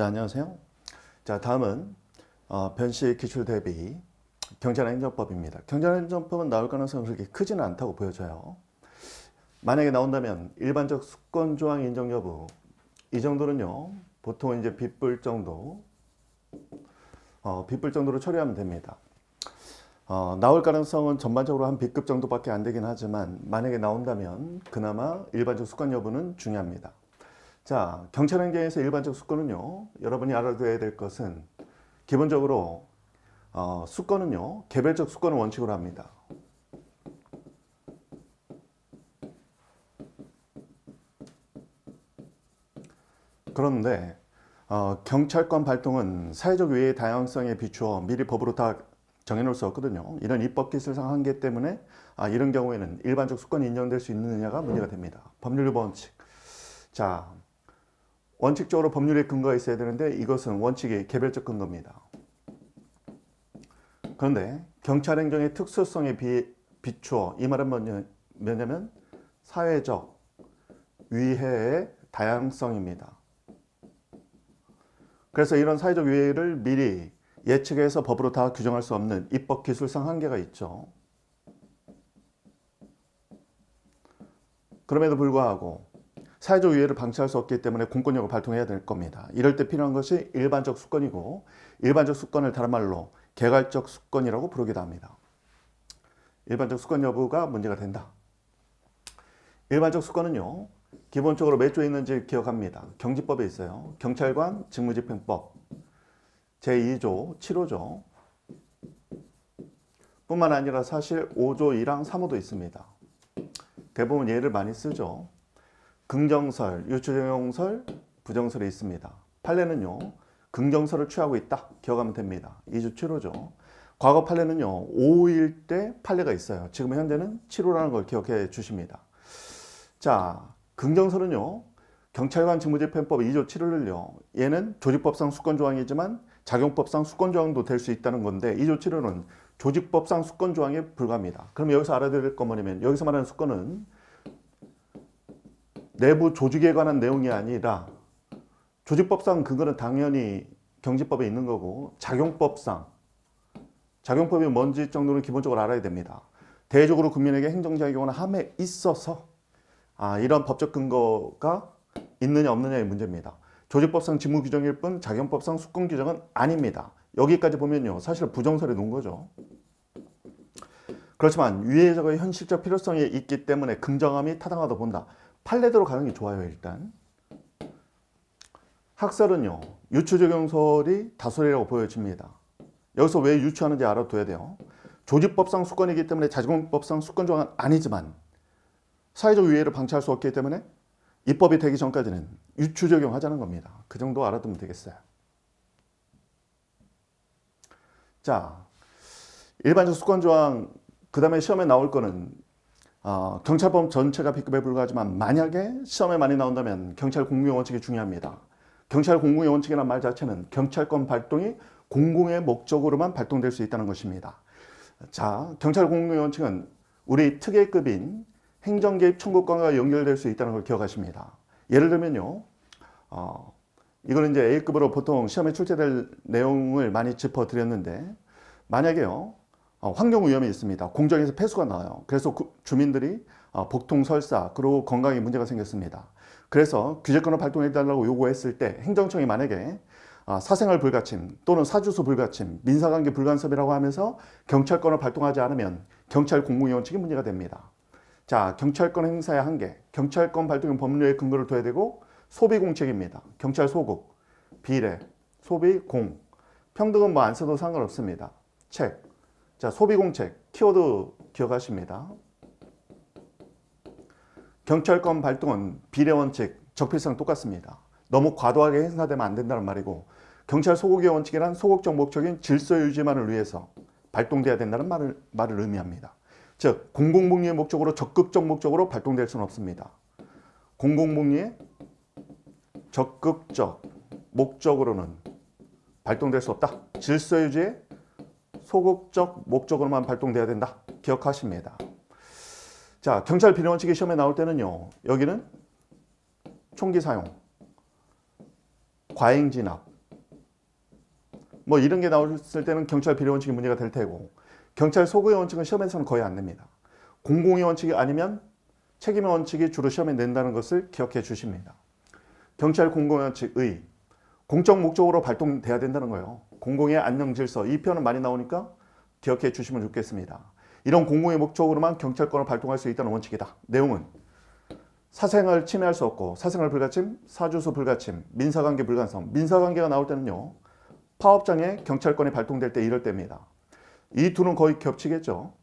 자, 안녕하세요. 자, 다음은 어, 변시 기출 대비 경제행정법입니다. 경제행정법은 나올 가능성이 그렇게 크지는 않다고 보여져요. 만약에 나온다면 일반적 수권 조항 인정 여부 이 정도는요. 보통 이제 빗불 정도 어, 빗불 정도로 처리하면 됩니다. 어, 나올 가능성은 전반적으로 한 B급 정도밖에 안 되긴 하지만 만약에 나온다면 그나마 일반적 수권 여부는 중요합니다. 자, 경찰 행정에서 일반적 수건은요 여러분이 알아둬야 될 것은 기본적으로 어, 수권은요. 개별적 수건을 원칙으로 합니다. 그런데 어, 경찰권 발동은 사회적 외의 다양성에 비추어 미리 법으로 다 정해놓을 수 없거든요. 이런 입법 기술상 한계 때문에 아, 이런 경우에는 일반적 수권이 인정될 수 있느냐가 문제가 됩니다. 법률 유보 원칙. 자, 원칙적으로 법률의 근거가 있어야 되는데 이것은 원칙의 개별적 근거입니다. 그런데 경찰행정의 특수성에 비, 비추어 이 말은 뭐냐면 사회적 위해의 다양성입니다. 그래서 이런 사회적 위해를 미리 예측해서 법으로 다 규정할 수 없는 입법 기술상 한계가 있죠. 그럼에도 불구하고 사회적 우해를 방치할 수 없기 때문에 공권력을 발동해야 될 겁니다. 이럴 때 필요한 것이 일반적 수권이고 일반적 수권을 다른 말로 개괄적 수권이라고 부르기도 합니다. 일반적 수권 여부가 문제가 된다. 일반적 수권은요. 기본적으로 몇 조에 있는지 기억합니다. 경지법에 있어요. 경찰관 직무집행법 제2조 7호조 뿐만 아니라 사실 5조 2랑 3호도 있습니다. 대부분 예를 많이 쓰죠. 긍정설, 유추정용설, 부정설이 있습니다. 판례는요. 긍정설을 취하고 있다. 기억하면 됩니다. 2주 7호죠. 과거 판례는요. 5일 때 판례가 있어요. 지금 현재는 7호라는 걸 기억해 주십니다. 자, 긍정설은요. 경찰관 직무집행법 2조 7호를요. 얘는 조직법상 수권조항이지만 작용법상 수권조항도 될 수 있다는 건데 2조 7호는 조직법상 수권조항에 불과합니다. 그럼 여기서 알아들을 것 뭐냐면 여기서 말하는 수권은 내부 조직에 관한 내용이 아니라 조직법상 그거는 당연히 경제법에 있는 거고 작용법상 작용법이 뭔지 정도는 기본적으로 알아야 됩니다. 대외적으로 국민에게 행정작용을 함에 있어서 아, 이런 법적 근거가 있느냐 없느냐의 문제입니다. 조직법상 직무 규정일 뿐 작용법상 숙권 규정은 아닙니다. 여기까지 보면요. 사실 부정설에 놓은 거죠. 그렇지만 위해자의 현실적 필요성이 있기 때문에 긍정함이 타당하다 본다. 판례대로 가는 게 좋아요 일단 학설은요 유추 적용설이 다수이라고 보여집니다 여기서 왜 유추하는지 알아둬야 돼요 조직법상 수권이기 때문에 자치공법상 수권 조항은 아니지만 사회적 위해를 방치할 수 없기 때문에 입법이 되기 전까지는 유추 적용하자는 겁니다 그 정도 알아두면 되겠어요 자 일반적 수권 조항 그 다음에 시험에 나올 거는 어, 경찰범 전체가 B급에 불과하지만 만약에 시험에 많이 나온다면 경찰 공무의 원칙이 중요합니다. 경찰 공무의 원칙이란 말 자체는 경찰권 발동이 공공의 목적으로만 발동될 수 있다는 것입니다. 자, 경찰 공무의 원칙은 우리 특혜급인 행정개입 청구권과 연결될 수 있다는 걸 기억하십니다. 예를 들면요, 어, 이거는 이제 A급으로 보통 시험에 출제될 내용을 많이 짚어드렸는데 만약에요, 어, 환경 위험이 있습니다. 공장에서 폐수가 나와요. 그래서 그 주민들이 어, 복통, 설사, 그리고 건강에 문제가 생겼습니다. 그래서 규제권을 발동해달라고 요구했을 때 행정청이 만약에 어, 사생활 불가침 또는 사주소 불가침, 민사관계 불간섭이라고 하면서 경찰권을 발동하지 않으면 경찰 공무위원 측이 문제가 됩니다. 자, 경찰권 행사의 한계, 경찰권 발동의 법률에 근거를 둬야 되고 소비공책입니다. 경찰 소급, 비례, 소비, 공, 평등은 뭐 안 써도 상관없습니다. 책, 자, 소비공책, 키워드 기억하십니다. 경찰권 발동은 비례원칙, 적필성 똑같습니다. 너무 과도하게 행사되면 안 된다는 말이고 경찰 소극의 원칙이란 소극적 목적인 질서 유지만을 위해서 발동돼야 된다는 말을, 말을 의미합니다. 즉 공공복리의 목적으로 적극적 목적으로 발동될 수는 없습니다. 공공복리의 적극적 목적으로는 발동될 수 없다. 질서 유지의 소극적 목적으로만 발동돼야 된다. 기억하십니다. 자, 경찰 비리원칙이 시험에 나올 때는요. 여기는 총기 사용, 과잉 진압, 뭐 이런 게 나왔을 때는 경찰 비리원칙이 문제가 될 테고 경찰 소극의 원칙은 시험에서는 거의 안 냅니다. 공공의 원칙이 아니면 책임의 원칙이 주로 시험에 낸다는 것을 기억해 주십니다. 경찰 공공의 원칙의 공적 목적으로 발동돼야 된다는 거예요. 공공의 안녕 질서 이 표현은 많이 나오니까 기억해 주시면 좋겠습니다. 이런 공공의 목적으로만 경찰권을 발동할 수 있다는 원칙이다. 내용은 사생활 침해할 수 없고 사생활 불가침, 사주소 불가침, 민사관계 불가성, 민사관계가 나올 때는요. 파업장에 경찰권이 발동될 때 이럴 때입니다. 이 둘은 거의 겹치겠죠.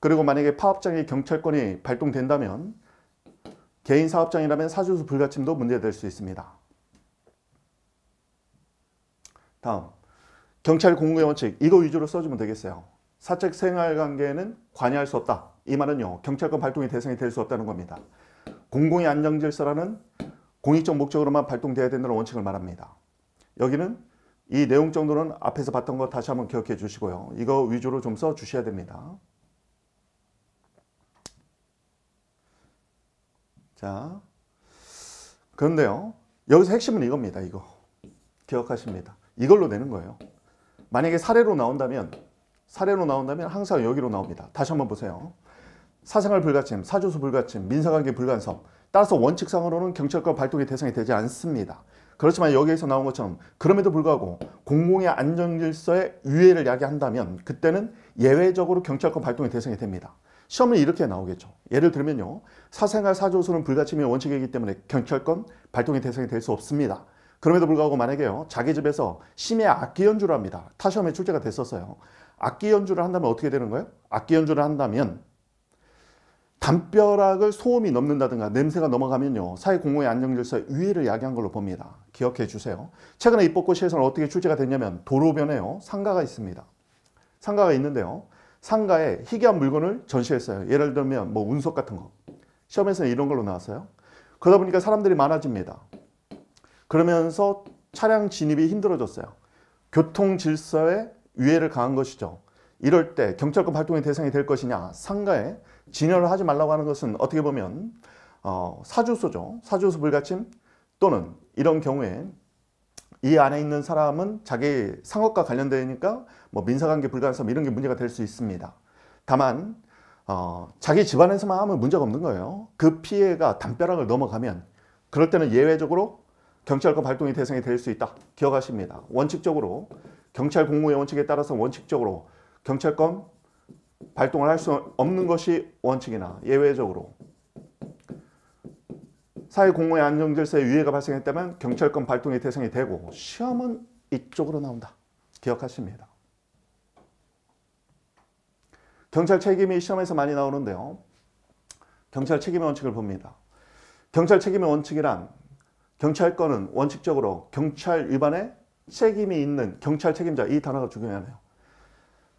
그리고 만약에 파업장에 경찰권이 발동된다면 개인 사업장이라면 사주소 불가침도 문제될 수 있습니다. 다음 경찰 공무원칙 이거 위주로 써주면 되겠어요. 사적 생활관계는 관여할 수 없다. 이 말은요. 경찰권 발동이 대상이 될 수 없다는 겁니다. 공공의 안정질서라는 공익적 목적으로만 발동돼야 된다는 원칙을 말합니다. 여기는 이 내용 정도는 앞에서 봤던 거 다시 한번 기억해 주시고요. 이거 위주로 좀 써 주셔야 됩니다. 자, 그런데요. 여기서 핵심은 이겁니다. 이거. 기억하십니다. 이걸로 내는 거예요. 만약에 사례로 나온다면 사례로 나온다면 항상 여기로 나옵니다. 다시 한번 보세요. 사생활 불가침, 사주수 불가침, 민사관계 불간섭 따라서 원칙상으로는 경찰과 발동의 대상이 되지 않습니다. 그렇지만 여기에서 나온 것처럼 그럼에도 불구하고 공공의 안정질서에 유해를 야기한다면 그때는 예외적으로 경찰권 발동의 대상이 됩니다. 시험은 이렇게 나오겠죠. 예를 들면요. 사생활 사조수는 불가침의 원칙이기 때문에 경찰권 발동의 대상이 될 수 없습니다. 그럼에도 불구하고 만약에요 자기 집에서 심야 악기 연주를 합니다 타시험에 출제가 됐었어요 악기 연주를 한다면 어떻게 되는 거예요? 악기 연주를 한다면 담벼락을 소음이 넘는다든가 냄새가 넘어가면요 사회공헌의 안정질서에 위해를 야기한 걸로 봅니다 기억해 주세요 최근에 입법고시에서는 어떻게 출제가 됐냐면 도로변에요 상가가 있습니다 상가가 있는데요 상가에 희귀한 물건을 전시했어요 예를 들면 뭐 운석 같은 거 시험에서는 이런 걸로 나왔어요 그러다 보니까 사람들이 많아집니다 그러면서 차량 진입이 힘들어졌어요. 교통 질서에 위해를 가한 것이죠. 이럴 때 경찰권 발동의 대상이 될 것이냐 상가에 진열을 하지 말라고 하는 것은 어떻게 보면 어, 사주소죠. 사주소 불가침 또는 이런 경우에 이 안에 있는 사람은 자기 상업과 관련되니까 뭐 민사관계 불가능성 이런 게 문제가 될 수 있습니다. 다만 어, 자기 집안에서만 하면 문제가 없는 거예요. 그 피해가 담벼락을 넘어가면 그럴 때는 예외적으로 경찰과 발동이 대상이 될 수 있다. 기억하십니다. 원칙적으로 경찰 공무의 원칙에 따라서 원칙적으로 경찰권 발동을 할 수 없는 것이 원칙이나 예외적으로 사회 공무의 안정질서에 위해가 발생했다면 경찰권 발동의 대상이 되고 시험은 이쪽으로 나온다. 기억하십니다. 경찰 책임이 시험에서 많이 나오는데요. 경찰 책임의 원칙을 봅니다. 경찰 책임의 원칙이란 경찰권은 원칙적으로 경찰 위반에 책임이 있는 경찰 책임자 이 단어가 중요하네요.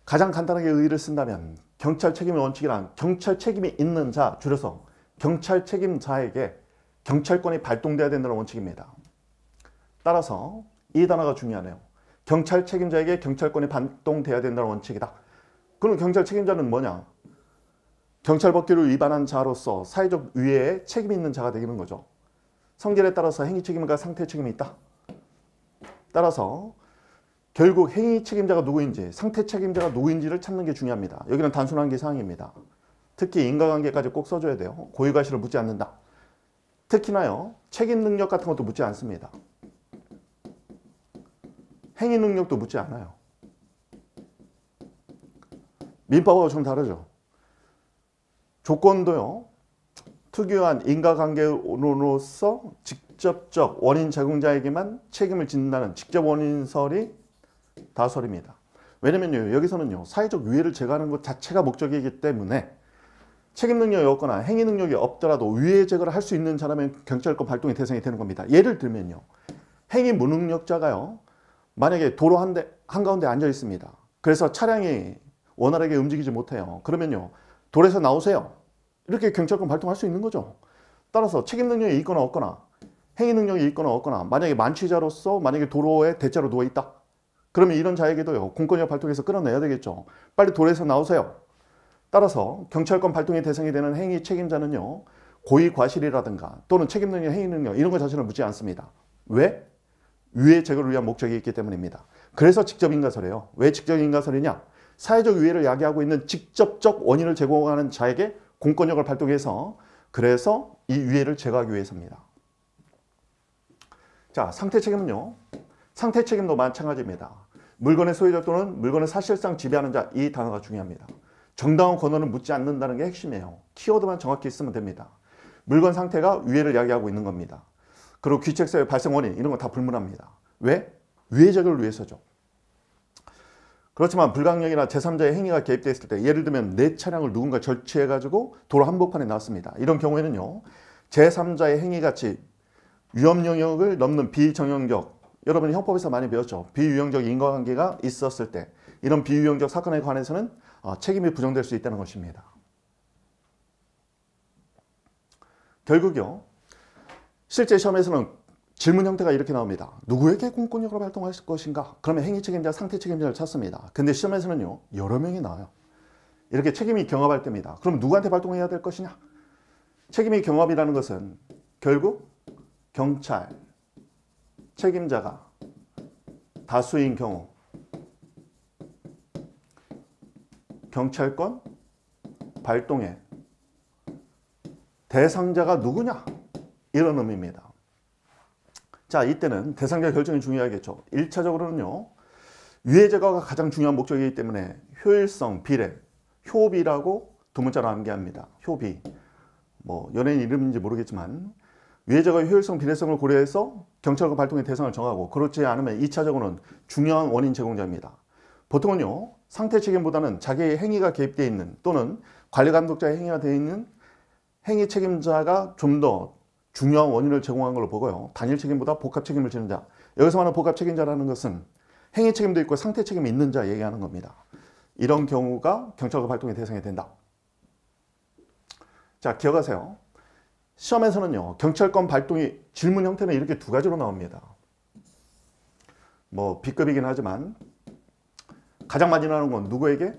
가장 간단하게 의의를 쓴다면 경찰 책임의 원칙이란 경찰 책임이 있는 자 줄여서 경찰 책임자에게 경찰권이 발동돼야 된다는 원칙입니다. 따라서 이 단어가 중요하네요. 경찰 책임자에게 경찰권이 발동돼야 된다는 원칙이다. 그럼 경찰 책임자는 뭐냐? 경찰 법규를 위반한 자로서 사회적 위해에 책임 이 있는 자가 되는 거죠. 성질에 따라서 행위 책임과 상태 책임이 있다. 따라서 결국 행위 책임자가 누구인지 상태 책임자가 누구인지를 찾는 게 중요합니다. 여기는 단순한 게 사항입니다. 특히 인과관계까지 꼭 써줘야 돼요. 고의과실을 묻지 않는다. 특히나요. 책임 능력 같은 것도 묻지 않습니다. 행위 능력도 묻지 않아요. 민법하고 좀 다르죠. 조건도요. 특유한 인과관계론으로서 직접적 원인 제공자에게만 책임을 진다는 직접 원인설이 다설입니다. 왜냐면요 여기서는요 사회적 위해를 제거하는 것 자체가 목적이기 때문에 책임 능력이 없거나 행위 능력이 없더라도 위해 제거를 할 수 있는 사람은 경찰권 발동이 대상이 되는 겁니다. 예를 들면요 행위 무능력자가요 만약에 도로 한 대, 한가운데 앉아 있습니다. 그래서 차량이 원활하게 움직이지 못해요. 그러면요 돌에서 나오세요. 이렇게 경찰권 발동할 수 있는 거죠. 따라서 책임 능력이 있거나 없거나 행위 능력이 있거나 없거나 만약에 만취자로서 만약에 도로에 대자로 누워있다. 그러면 이런 자에게도요. 공권력 발동해서 끌어내야 되겠죠. 빨리 도로에서 나오세요. 따라서 경찰권 발동의 대상이 되는 행위 책임자는요. 고의 과실이라든가 또는 책임 능력, 행위 능력 이런 것 자체를 묻지 않습니다. 왜? 위해 제거를 위한 목적이 있기 때문입니다. 그래서 직접 인가설이에요. 왜 직접 인가설이냐? 사회적 위해를 야기하고 있는 직접적 원인을 제공하는 자에게 공권력을 발동해서 그래서 이 위해를 제거하기 위해서입니다. 자, 상태 책임은요. 상태 책임도 마찬가지입니다. 물건의 소유자 또는 물건을 사실상 지배하는 자 이 단어가 중요합니다. 정당한 권한을 묻지 않는다는 게 핵심이에요. 키워드만 정확히 있으면 됩니다. 물건 상태가 위해를 야기하고 있는 겁니다. 그리고 귀책사의 발생 원인 이런 거 다 불문합니다. 왜? 위해적을 위해서죠. 그렇지만 불강력이나 제3자의 행위가 개입됐을때 예를 들면 내 차량을 누군가 절취해가지고 도로 한복판에 놨습니다. 이런 경우에는요. 제3자의 행위같이 위험 영역을 넘는 비정형적 여러분이 형법에서 많이 배웠죠. 비유형적 인과관계가 있었을 때 이런 비유형적 사건에 관해서는 어, 책임이 부정될 수 있다는 것입니다. 결국요. 실제 시험에서는 질문 형태가 이렇게 나옵니다. 누구에게 공권력으로 발동하 것인가? 그러면 행위 책임자, 상태 책임자를 찾습니다. 근데 시험에서는요. 여러 명이 나와요. 이렇게 책임이 경합할 때입니다. 그럼 누구한테 발동해야 될 것이냐? 책임이 경합이라는 것은 결국 경찰, 책임자가 다수인 경우 경찰권 발동에 대상자가 누구냐? 이런 의미입니다. 자, 이때는 대상자 결정이 중요하겠죠. 1차적으로는요. 유해 제거가 가장 중요한 목적이기 때문에 효율성, 비례, 효비라고 두 문자로 암기합니다. 효비. 뭐 연예인 이름인지 모르겠지만 유해 제거 효율성, 비례성을 고려해서 경찰과 발동의 대상을 정하고 그렇지 않으면 2차적으로는 중요한 원인 제공자입니다. 보통은요. 상태 책임보다는 자기의 행위가 개입되어 있는 또는 관리 감독자의 행위가 되어 있는 행위 책임자가 좀더 중요한 원인을 제공한 걸로 보고요. 단일 책임보다 복합 책임을 지는 자. 여기서 말하는 복합 책임자라는 것은 행위 책임도 있고 상태 책임이 있는 자 얘기하는 겁니다. 이런 경우가 경찰과 발동의 대상이 된다. 자, 기억하세요. 시험에서는요. 경찰권 발동이 질문 형태는 이렇게 두 가지로 나옵니다. 뭐 B급이긴 하지만 가장 많이 나오는 건 누구에게?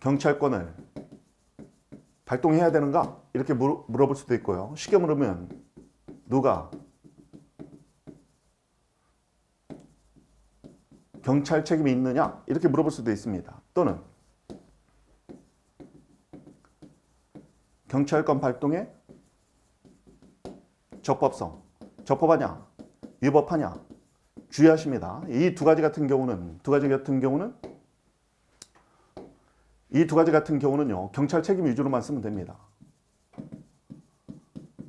경찰권을 발동해야 되는가? 이렇게 물, 물어볼 수도 있고요. 쉽게 물으면 누가 경찰 책임이 있느냐? 이렇게 물어볼 수도 있습니다. 또는 경찰권 발동의 적법성, 적법하냐, 위법하냐, 주의하십니다. 이 두 가지 같은 경우는 두 가지 같은 경우는 이두 가지 같은 경우는요. 경찰 책임 위주로만 쓰면 됩니다.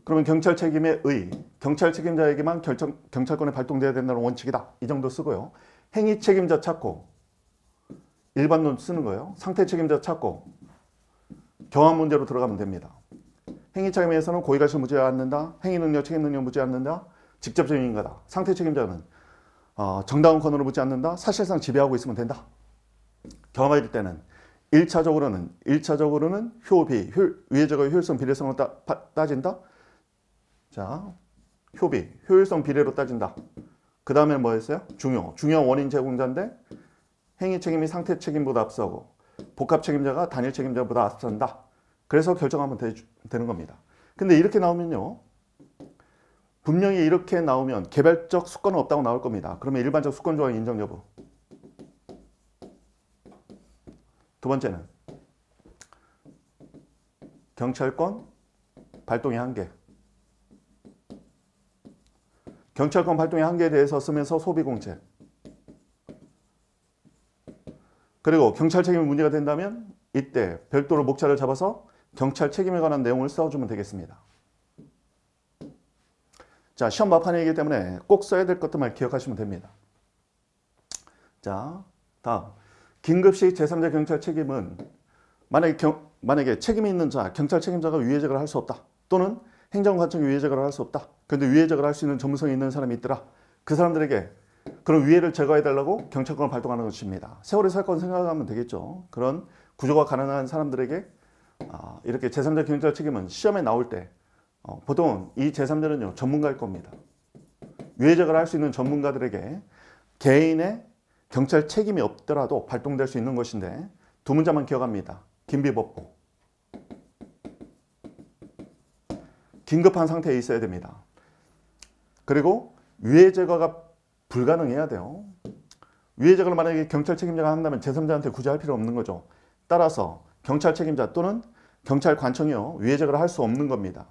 그러면 경찰 책임의 의, 경찰 책임자에게만 결정, 경찰권이 발동돼야 된다는 원칙이다. 이 정도 쓰고요. 행위 책임자 찾고 일반론 쓰는 거예요. 상태 책임자 찾고 경험 문제로 들어가면 됩니다. 행위 책임에서는 고의가실 무죄 않는다. 행위 능력 책임 능력 무죄 않는다. 직접적인 인가다. 상태 책임자는 어, 정당한 권한을 묻지 않는다. 사실상 지배하고 있으면 된다. 경험할 때는 1차적으로는 1차적으로는 효비, 효율, 위해적의 효율성 비례성을 따, 따, 진다 자, 효비, 효율성 비례로 따진다. 그 다음에 뭐했어요 중요, 중요 원인 제공자인데 행위 책임이 상태 책임보다 앞서고 복합 책임자가 단일 책임자보다 앞선다. 그래서 결정하면 되, 되는 겁니다. 근데 이렇게 나오면요. 분명히 이렇게 나오면 개별적 수권은 없다고 나올 겁니다. 그러면 일반적 수권 조항 인정 여부. 두 번째는 경찰권 발동의 한계. 경찰권 발동의 한계에 대해서 쓰면서 소비공책. 그리고 경찰 책임이 문제가 된다면 이때 별도로 목차를 잡아서 경찰 책임에 관한 내용을 써주면 되겠습니다. 자, 시험 마판이기 때문에 꼭 써야 될 것들만 기억하시면 됩니다. 자, 다음. 긴급시 제3자 경찰 책임은 만약에, 경, 만약에 책임이 있는 자, 경찰 책임자가 위해 적을할 수 없다. 또는 행정관청이 위해 적을할 수 없다. 그런데 위해 적을할 수 있는 전문성이 있는 사람이 있더라. 그 사람들에게 그런 위해를 제거해달라고 경찰권을 발동하는 것입니다. 세월의 사건 생각하면 되겠죠. 그런 구조가 가능한 사람들에게 아, 이렇게 제3자 경찰 책임은 시험에 나올 때 어, 보통 이 제3자는요 전문가일 겁니다. 위해 적을할 수 있는 전문가들에게 개인의 경찰 책임이 없더라도 발동될 수 있는 것인데 두 문자만 기억합니다. 김비법부. 긴급한 상태에 있어야 됩니다. 그리고 위해 제거가 불가능해야 돼요. 위해 제거를 만약에 경찰 책임자가 한다면 제3자한테 굳이 할 필요 없는 거죠. 따라서 경찰 책임자 또는 경찰 관청이요. 위해 제거를 할 수 없는 겁니다.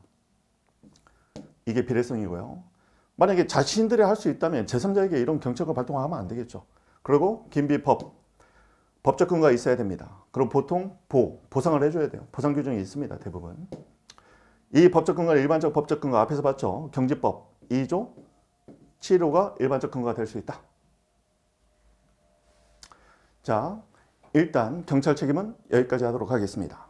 이게 비례성이고요. 만약에 자신들이 할 수 있다면 제3자에게 이런 경찰과 발동하면 안 되겠죠. 그리고 김비법, 법적 근거가 있어야 됩니다. 그럼 보통 보, 보상을 해줘야 돼요. 보상 규정이 있습니다. 대부분. 이 법적 근거는 일반적 법적 근거 앞에서 봤죠. 경제법 2조 7호가 일반적 근거가 될 수 있다. 자, 일단 경찰 책임은 여기까지 하도록 하겠습니다.